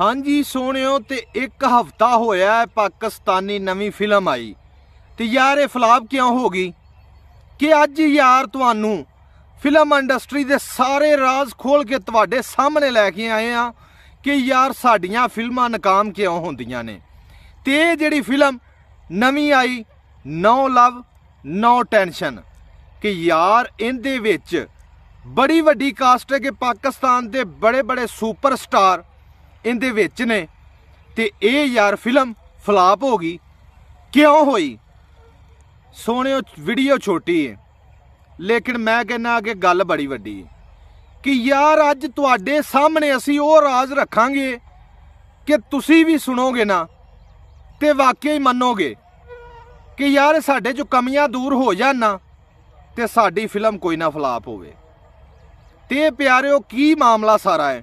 ਹਾਂਜੀ ਸੋਹਣਿਓ ਤੇ ਇੱਕ ਹਫਤਾ ਹੋਇਆ ਪਾਕਿਸਤਾਨੀ ਨਵੀਂ ਫਿਲਮ ਆਈ ਤੇ ਯਾਰ ਇਹ ਫਲਾਪ ਕਿਉਂ ਹੋ ਗਈ ਕਿ ਅੱਜ ਯਾਰ ਤੁਹਾਨੂੰ ਫਿਲਮ ਇੰਡਸਟਰੀ ਦੇ ਸਾਰੇ ਰਾਜ਼ ਖੋਲ ਕੇ ਤੁਹਾਡੇ ਸਾਹਮਣੇ ਲੈ ਕੇ ਆਏ ਆ ਕਿ ਯਾਰ ਸਾਡੀਆਂ ਫਿਲਮਾਂ ਨਾਕਾਮ ਕਿਉਂ ਹੁੰਦੀਆਂ ਨੇ ਤੇ ਇਹ ਜਿਹੜੀ ਫਿਲਮ ਨਵੀਂ ਆਈ ਨੋ ਲਵ ਨੋ ਟੈਨਸ਼ਨ ਕਿ ਯਾਰ ਇਹਦੇ ਵਿੱਚ ਬੜੀ ਵੱਡੀ ਕਾਸਟ ਹੈ ਕਿ ਪਾਕਿਸਤਾਨ ਦੇ ਬੜੇ ਬੜੇ ਸੁਪਰਸਟਾਰ ਇਹਦੇ ਵਿੱਚ ਨੇ ਤੇ ਇਹ ਯਾਰ ਫਿਲਮ ਫਲਾਪ ਹੋ ਗਈ ਕਿਉਂ ਹੋਈ ਸੋਹਣਿਓ ਵੀਡੀਓ ਛੋਟੀ ਹੈ ਲੇਕਿਨ ਮੈਂ ਕਹਿੰਨਾ ਕਿ ਗੱਲ ਬੜੀ ਵੱਡੀ ਹੈ ਕਿ ਯਾਰ ਅੱਜ ਤੁਹਾਡੇ ਸਾਹਮਣੇ ਅਸੀਂ ਉਹ ਰਾਜ਼ ਰੱਖਾਂਗੇ ਕਿ ਤੁਸੀਂ ਵੀ ਸੁਣੋਗੇ ਨਾ ਤੇ ਵਾਕਿਆ ਹੀ ਮੰਨੋਗੇ ਕਿ ਯਾਰ ਸਾਡੇ ਚੋਂ ਕਮੀਆਂ ਦੂਰ ਹੋ ਜਾਣਾ ਤੇ ਸਾਡੀ ਫਿਲਮ ਕੋਈ ਨਾ ਫਲਾਪ ਹੋਵੇ ਤੇ ਪਿਆਰਿਓ ਕੀ ਮਾਮਲਾ ਸਾਰਾ ਹੈ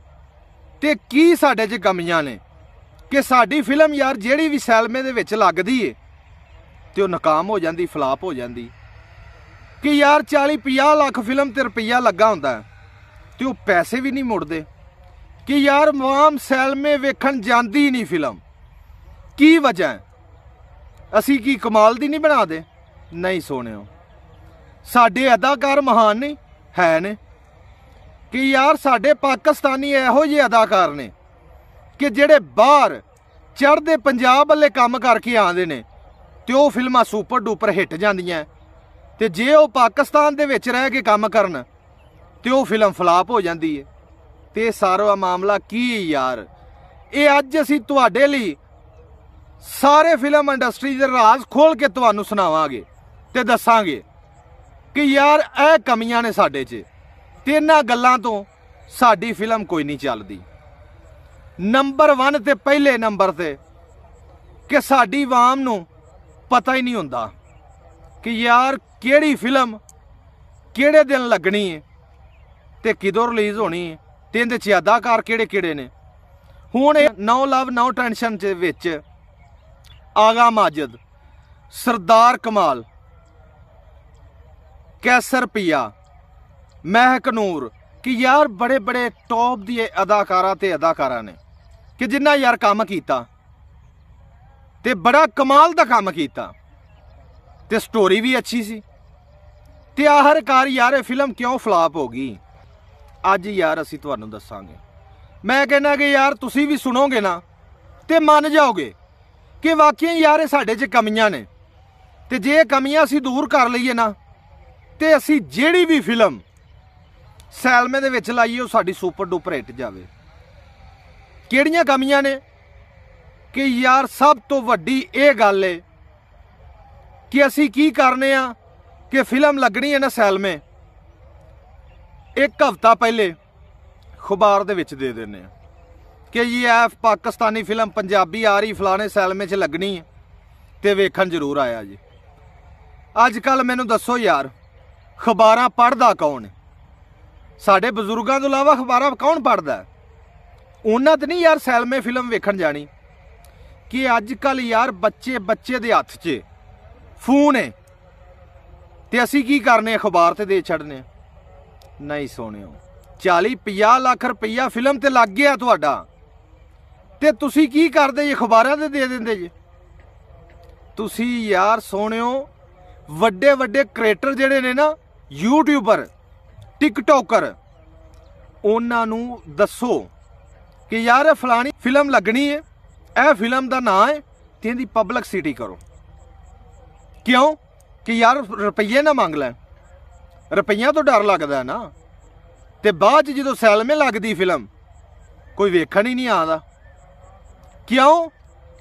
ਤੇ ਕੀ ਸਾਡੇ 'ਚ ਕਮੀਆਂ ਨੇ ਕਿ ਸਾਡੀ ਫਿਲਮ ਯਾਰ ਜਿਹੜੀ ਵੀ ਸੈਲਮੇ ਦੇ ਵਿੱਚ ਲੱਗਦੀ ਏ ਤੇ ਉਹ ਨਾਕਾਮ ਹੋ ਜਾਂਦੀ ਫਲਾਪ ਹੋ ਜਾਂਦੀ ਕਿ ਯਾਰ 40 50 ਲੱਖ ਫਿਲਮ ਤੇ ਰੁਪਈਆ ਲੱਗਾ ਹੁੰਦਾ ਤੇ ਉਹ ਪੈਸੇ ਵੀ ਨਹੀਂ ਮੁੜਦੇ ਕਿ ਯਾਰ ਮਾਮ ਸੈਲਮੇ ਵੇਖਣ ਜਾਂਦੀ ਨਹੀਂ ਫਿਲਮ ਕੀ ਵਜ੍ਹਾ ਹੈ ਅਸੀਂ ਕੀ ਕਮਾਲ ਦੀ ਨਹੀਂ ਬਣਾਦੇ ਨਹੀਂ ਸੋਣਿਓ ਸਾਡੇ ਅਦਾਕਾਰ ਮਹਾਨ ਨੇ ਹੈ ਨੇ ਕਿ ਯਾਰ ਸਾਡੇ ਪਾਕਿਸਤਾਨੀ ਇਹੋ ਜਿਹੇ ਅਦਾਕਾਰ ਨੇ ਕਿ ਜਿਹੜੇ ਬਾਹਰ ਚੜਦੇ ਪੰਜਾਬ ਵੱਲੇ ਕੰਮ ਕਰਕੇ ਆਉਂਦੇ ਨੇ ਤੇ ਉਹ ਫਿਲਮਾਂ ਸੁਪਰ ਡੂਪਰ ਹਿੱਟ ਜਾਂਦੀਆਂ ਤੇ ਜੇ ਉਹ ਪਾਕਿਸਤਾਨ ਦੇ ਵਿੱਚ ਰਹਿ ਕੇ ਕੰਮ ਕਰਨ ਤੇ ਉਹ ਫਿਲਮ ਫਲਾਪ ਹੋ ਜਾਂਦੀ ਏ ਤੇ ਸਾਰਾ ਮਾਮਲਾ ਕੀ ਯਾਰ ਇਹ ਅੱਜ ਅਸੀਂ ਤੁਹਾਡੇ ਲਈ ਸਾਰੇ ਫਿਲਮ ਇੰਡਸਟਰੀ ਦੇ ਰਾਜ਼ ਖੋਲ ਕੇ ਤੁਹਾਨੂੰ ਸੁਣਾਵਾਂਗੇ ਤੇ ਦੱਸਾਂਗੇ ਕਿ ਯਾਰ ਇਹ ਕਮੀਆਂ ਨੇ ਸਾਡੇ 'ਚ ਤੇ ਇਹਨਾਂ ਗੱਲਾਂ ਤੋਂ ਸਾਡੀ ਫਿਲਮ ਕੋਈ ਨਹੀਂ ਚੱਲਦੀ ਨੰਬਰ 1 ਤੇ ਪਹਿਲੇ ਨੰਬਰ ਤੇ ਕਿ ਸਾਡੀ ਆਵਾਮ ਨੂੰ ਪਤਾ ਹੀ ਨਹੀਂ ਹੁੰਦਾ ਕਿ ਯਾਰ ਕਿਹੜੀ ਫਿਲਮ ਕਿਹੜੇ ਦਿਨ ਲੱਗਣੀ ਹੈ ਤੇ ਕਿਦੋਂ ਰਿਲੀਜ਼ ਹੋਣੀ ਹੈ ਤੇ ਇਹਦੇ ਚ ਅਦਾਕਾਰ ਕਿਹੜੇ ਕਿਹੜੇ ਨੇ ਹੁਣ ਇਹ ਨੌ ਲਵ ਨੌ ਟੈਨਸ਼ਨ ਦੇ ਵਿੱਚ ਆਗਾ ਮਾਜਦ ਸਰਦਾਰ ਕਮਾਲ ਕੈਸਰ ਪਿਆ ਮਹਿਕ ਨੂਰ ਕਿ ਯਾਰ ਬੜੇ ਬੜੇ ਟੌਪ ਦੀਏ ਅਦਾਕਾਰਾ ਤੇ ਅਦਾਕਾਰਾ ਨੇ ਕਿ ਜਿੰਨਾ ਯਾਰ ਕੰਮ ਕੀਤਾ ਤੇ ਬੜਾ ਕਮਾਲ ਦਾ ਕੰਮ ਕੀਤਾ ਤੇ ਸਟੋਰੀ ਵੀ ਅੱਛੀ ਸੀ ਤੇ ਕਾਰ ਯਾਰ ਇਹ ਫਿਲਮ ਕਿਉਂ ਫਲਾਪ ਹੋ ਗਈ ਅੱਜ ਯਾਰ ਅਸੀਂ ਤੁਹਾਨੂੰ ਦੱਸਾਂਗੇ ਮੈਂ ਕਹਿੰਦਾ ਕਿ ਯਾਰ ਤੁਸੀਂ ਵੀ ਸੁਣੋਗੇ ਨਾ ਤੇ ਮੰਨ ਜਾਓਗੇ ਕਿ ਵਾਕਿਆ ਯਾਰ ਇਹ ਸਾਡੇ 'ਚ ਕਮੀਆਂ ਨੇ ਤੇ ਜੇ ਇਹ ਕਮੀਆਂ ਅਸੀਂ ਦੂਰ ਕਰ ਲਈਏ ਨਾ ਤੇ ਅਸੀਂ ਜਿਹੜੀ ਵੀ ਫਿਲਮ ਸੈਲਮੇ ਦੇ ਵਿੱਚ ਲਾਈ ਉਹ ਸਾਡੀ ਸੁਪਰ ਡੂਪਰ ਹਿੱਟ ਜਾਵੇ ਕਿਹੜੀਆਂ ਕਮੀਆਂ ਨੇ ਕਿ ਯਾਰ ਸਭ ਤੋਂ ਵੱਡੀ ਇਹ ਗੱਲ ਏ ਕਿ ਅਸੀਂ ਕੀ ਕਰਨੇ ਆ ਕਿ ਫਿਲਮ ਲੱਗਣੀ ਹੈ ਨਾ ਸੈਲਮੇ ਇੱਕ ਹਫ਼ਤਾ ਪਹਿਲੇ ਖਬਰ ਦੇ ਵਿੱਚ ਦੇ ਦਿੰਨੇ ਆ ਕਿ ਇਹ ਐਫ ਪਾਕਿਸਤਾਨੀ ਫਿਲਮ ਪੰਜਾਬੀ ਆ ਰਹੀ ਫਲਾਣੇ ਸੈਲਮੇ 'ਚ ਲੱਗਣੀ ਹੈ ਤੇ ਵੇਖਣ ਜ਼ਰੂਰ ਆਇਆ ਜੀ ਅੱਜ ਕੱਲ ਮੈਨੂੰ ਦੱਸੋ ਯਾਰ ਖਬਰਾਂ ਪੜਦਾ ਕੌਣ ਹੈ ਸਾਡੇ ਬਜ਼ੁਰਗਾਂ ਤੋਂ ਇਲਾਵਾ ਅਖਬਾਰਾਂ ਕੌਣ ਪੜਦਾ ਉਹਨਾਂ ਤੇ ਨਹੀਂ ਯਾਰ ਸੈਲਮੇ ਫਿਲਮ ਵੇਖਣ ਜਾਣੀ ਕਿ ਅੱਜ ਕੱਲ ਯਾਰ ਬੱਚੇ ਬੱਚੇ ਦੇ ਹੱਥ 'ਚ ਫੋਨ ਹੈ ਤੇ ਅਸੀਂ ਕੀ ਕਰਨੇ ਅਖਬਾਰ ਤੇ ਦੇ ਛੱਡਨੇ ਨਹੀਂ ਸੋਣਿਓ 40 50 ਲੱਖ ਰੁਪਈਆ ਫਿਲਮ ਤੇ ਲੱਗ ਗਿਆ ਤੁਹਾਡਾ ਤੇ ਤੁਸੀਂ ਕੀ ਕਰਦੇ ਜੀ ਅਖਬਾਰਾਂ ਤੇ ਦੇ ਦਿੰਦੇ ਜੀ ਤੁਸੀਂ ਯਾਰ ਸੋਣਿਓ ਵੱਡੇ ਵੱਡੇ ਕ੍ਰੀਏਟਰ ਜਿਹੜੇ ਨੇ ਨਾ ਯੂਟਿਊਬਰ ਟਿਕਟੋਕਰ ਉਹਨਾਂ ਨੂੰ ਦੱਸੋ ਕਿ ਯਾਰ ਫਲਾਣੀ ਫਿਲਮ ਲੱਗਣੀ ਹੈ ਇਹ ਫਿਲਮ ਦਾ ਨਾਮ ਹੈ ਤੇ ਇਹਦੀ ਪਬਲਿਕ ਸਿਟੀ ਕਰੋ ਕਿਉਂ ਕਿ ਯਾਰ ਰੁਪਈਏ ਨਾ ਮੰਗ ਲੈ ਰੁਪਈਆ ਤੋਂ ਡਰ ਲੱਗਦਾ ਨਾ ਤੇ ਬਾਅਦ ਜਦੋਂ ਸੈਲਮੇ ਲੱਗਦੀ ਫਿਲਮ ਕੋਈ ਵੇਖਣ ਹੀ ਨਹੀਂ ਆਉਂਦਾ ਕਿਉਂ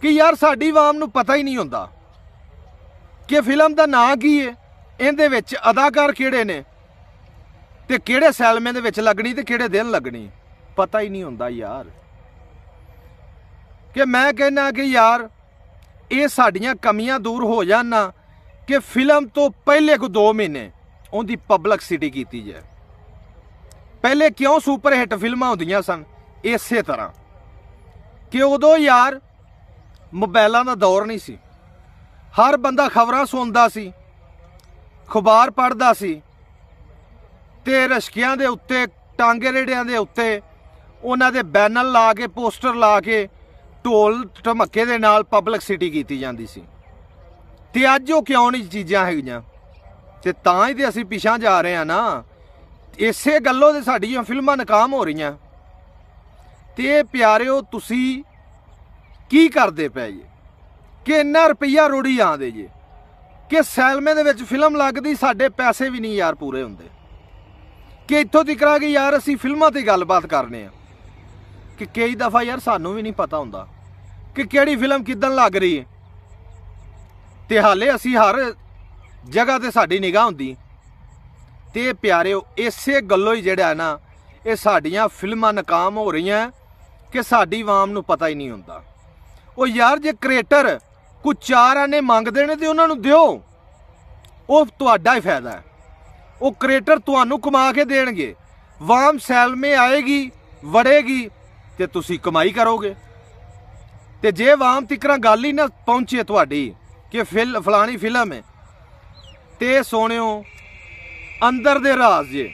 ਕਿ ਯਾਰ ਸਾਡੀ ਆਵਾਮ ਨੂੰ ਪਤਾ ਹੀ ਨਹੀਂ ਹੁੰਦਾ ਕਿ ਫਿਲਮ ਦਾ ਨਾਂ ਕੀ ਹੈ ਇਹਦੇ ਵਿੱਚ ਅਦਾਕਾਰ ਕਿਹੜੇ ਨੇ ਤੇ ਕਿਹੜੇ ਸੈਲਮੇ ਦੇ ਵਿੱਚ ਲੱਗਣੀ ਤੇ ਕਿਹੜੇ ਦਿਨ ਲੱਗਣੀ ਪਤਾ ਹੀ ਨਹੀਂ ਹੁੰਦਾ ਯਾਰ ਕਿ ਮੈਂ ਕਹਿੰਨਾ ਕਿ ਯਾਰ ਇਹ ਸਾਡੀਆਂ ਕਮੀਆਂ ਦੂਰ ਹੋ ਜਾਣਾ ਕਿ ਫਿਲਮ ਤੋਂ ਪਹਿਲੇ ਕੋ 2 ਮਹੀਨੇ ਉਹਦੀ ਪਬਲਿਕ ਸਿਟੀ ਕੀਤੀ ਜਾਏ ਪਹਿਲੇ ਕਿਉਂ ਸੁਪਰ ਹਿੱਟ ਫਿਲਮਾਂ ਹੁੰਦੀਆਂ ਸਨ ਇਸੇ ਤਰ੍ਹਾਂ ਕਿ ਉਦੋਂ ਯਾਰ ਮੋਬਾਈਲਾਂ ਦਾ ਦੌਰ ਨਹੀਂ ਸੀ ਹਰ ਬੰਦਾ ਖਬਰਾਂ ਸੁਣਦਾ ਸੀ ਖਬਰ ਪੜ੍ਹਦਾ ਸੀ ਤੇ ਰਸ਼ਕਿਆਂ ਦੇ ਉੱਤੇ ਟਾਂਗੇ ਰੇੜਿਆਂ ਦੇ ਉੱਤੇ ਉਹਨਾਂ ਦੇ ਬੈਨਰ ਲਾ ਕੇ ਪੋਸਟਰ ਲਾ ਕੇ ਢੋਲ ਧਮੱਕੇ ਦੇ ਨਾਲ ਪਬਲਿਕ ਸਿਟੀ ਕੀਤੀ ਜਾਂਦੀ ਸੀ ਤੇ ਅੱਜ ਉਹ ਕਿਉਂ ਨਹੀਂ ਚੀਜ਼ਾਂ ਹੈਗੀਆਂ ਤੇ ਤਾਂ ਹੀ ਤੇ ਅਸੀਂ ਪਿਛਾਂ ਜਾ ਰਹੇ ਆ ਨਾ ਇਸੇ ਗੱਲੋਂ ਤੇ ਸਾਡੀਆਂ ਫਿਲਮਾਂ ਨਾਕਾਮ ਹੋ ਰਹੀਆਂ ਤੇ ਪਿਆਰਿਓ ਤੁਸੀਂ ਕੀ ਕਰਦੇ ਪਏ ਜੀ ਕਿ ਇੰਨਾ ਰੁਪਈਆ ਰੋੜੀ ਆਂਦੇ ਜੀ ਕਿ ਸੈਲਮੇ ਦੇ ਵਿੱਚ ਫਿਲਮ ਲੱਗਦੀ ਸਾਡੇ ਪੈਸੇ ਵੀ ਨਹੀਂ ਯਾਰ ਪੂਰੇ ਹੁੰਦੇ ਕਿ ਇੱਥੋਂ ਦੀ ਕਰਾਂਗੇ ਯਾਰ ਅਸੀਂ ਫਿਲਮਾਂ ਤੇ ਗੱਲਬਾਤ ਕਰਨੇ ਆ ਕਿ ਕਈ ਦਫਾ ਯਾਰ ਸਾਨੂੰ ਵੀ ਨਹੀਂ ਪਤਾ ਹੁੰਦਾ ਕਿ ਕਿਹੜੀ ਫਿਲਮ ਕਿਦਾਂ ਲੱਗ ਰਹੀ ਹੈ ਤੇ ਹਾਲੇ ਅਸੀਂ ਹਰ ਜਗ੍ਹਾ ਤੇ ਸਾਡੀ ਨਿਗਾਹ ਹੁੰਦੀ ਤੇ ਪਿਆਰਿਓ ਇਸੇ ਗੱਲੋਂ ਹੀ ਜਿਹੜਾ ਨਾ ਇਹ ਸਾਡੀਆਂ ਫਿਲਮਾਂ ਨਾਕਾਮ ਹੋ ਰਹੀਆਂ ਕਿ ਸਾਡੀ ਆਵਾਮ ਨੂੰ ਪਤਾ ਹੀ ਨਹੀਂ ਹੁੰਦਾ ਉਹ ਯਾਰ ਜੇ ਕ੍ਰੀਏਟਰ ਕੁਝ ਚਾਰ ਆਨੇ ਮੰਗਦੇ ਨੇ ਤੇ ਉਹਨਾਂ ਨੂੰ ਦਿਓ ਉਹ ਤੁਹਾਡਾ ਹੀ ਫਾਇਦਾ ਹੈ ਉਹ ਕ੍ਰੀਏਟਰ ਤੁਹਾਨੂੰ ਕਮਾ ਕੇ ਦੇਣਗੇ ਵਾਮ ਸੈਲ ਮੇ ਆਏਗੀ ਵੜੇਗੀ ਤੇ ਤੁਸੀਂ ਕਮਾਈ ਕਰੋਗੇ ਤੇ ਜੇ ਵਾਮ ਤਿਕਰਾਂ ਗੱਲ ਹੀ ਨਾ ਪਹੁੰਚੇ ਤੁਹਾਡੀ ਕਿ ਫਿਲ ਫਲਾਣੀ ਫਿਲਮ ਹੈ ਤੇ ਸੋਣਿਓ ਅੰਦਰ ਦੇ ਰਾਜ਼ ਜੇ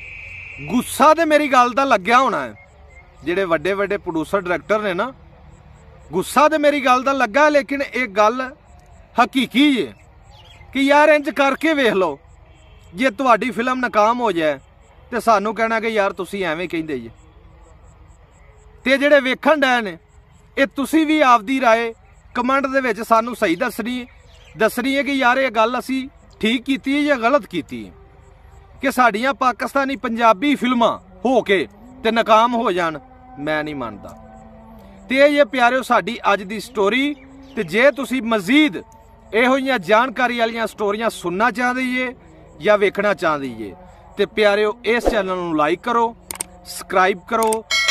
ਗੁੱਸਾ ਤੇ ਮੇਰੀ ਗੱਲ ਦਾ ਲੱਗਿਆ ਹੋਣਾ ਹੈ ਜਿਹੜੇ ਵੱਡੇ ਵੱਡੇ ਪ੍ਰੋਡਿਊਸਰ ਡਾਇਰੈਕਟਰ ਨੇ ਨਾ ਗੁੱਸਾ ਤੇ ਮੇਰੀ ਗੱਲ ਦਾ ਲੱਗਾ ਲੇਕਿਨ ਇਹ ਗੱਲ ਹਕੀਕੀ ਹੈ ਕਿ ਯਾਰ ਇੰਜ ਕਰਕੇ ਵੇਖ ਲਓ ਜੇ ਤੁਹਾਡੀ ਫਿਲਮ ਨਾਕਾਮ ਹੋ ਜਾਏ ਤੇ ਸਾਨੂੰ ਕਹਿਣਾ ਕਿ ਯਾਰ ਤੁਸੀਂ ਐਵੇਂ ਕਹਿੰਦੇ ਜੀ ਤੇ ਜਿਹੜੇ ਵੇਖਣ ਡੈ ਨੇ ਇਹ ਤੁਸੀਂ ਵੀ ਆਪਦੀ رائے ਕਮੈਂਟ ਦੇ ਵਿੱਚ ਸਾਨੂੰ ਸਹੀ ਦੱਸਣੀ ਦੱਸਣੀ ਹੈ ਕਿ ਯਾਰ ਇਹ ਗੱਲ ਅਸੀਂ ਠੀਕ ਕੀਤੀ ਹੈ ਜਾਂ ਗਲਤ ਕੀਤੀ ਹੈ ਕਿ ਸਾਡੀਆਂ ਪਾਕਿਸਤਾਨੀ ਪੰਜਾਬੀ ਫਿਲਮਾਂ ਹੋ ਕੇ ਤੇ ਨਾਕਾਮ ਹੋ ਜਾਣ ਮੈਂ ਨਹੀਂ ਮੰਨਦਾ ਤੇ ਇਹ ਪਿਆਰਿਓ ਸਾਡੀ ਅੱਜ ਦੀ ਸਟੋਰੀ ਤੇ ਜੇ ਤੁਸੀਂ ਮਜ਼ੀਦ ਇਹੋ ਜੀਆਂ ਜਾਣਕਾਰੀ ਵਾਲੀਆਂ ਸਟੋਰੀਆਂ ਸੁਣਨਾ ਚਾਹਦੇ ਜੇ ਜਾਂ ਵੇਖਣਾ ਚਾਹਦੀ ਏ ਤੇ ਪਿਆਰਿਓ ਇਸ ਚੈਨਲ ਨੂੰ ਲਾਈਕ ਕਰੋ ਸਬਸਕ੍ਰਾਈਬ ਕਰੋ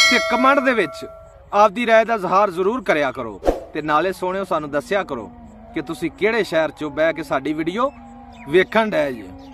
ਤੇ ਕਮੈਂਟ ਦੇ ਵਿੱਚ ਆਪਦੀ رائے ਦਾ ਜ਼ਹਾਰ ਜ਼ਰੂਰ ਕਰਿਆ ਕਰੋ ਤੇ ਨਾਲੇ ਸੋਹਣਿਓ ਸਾਨੂੰ ਦੱਸਿਆ ਕਰੋ ਕਿ ਤੁਸੀਂ ਕਿਹੜੇ ਸ਼ਹਿਰ ਚੋਂ ਬਹਿ ਕੇ ਸਾਡੀ ਵੀਡੀਓ ਵੇਖਣ ਡੈ ਜੀ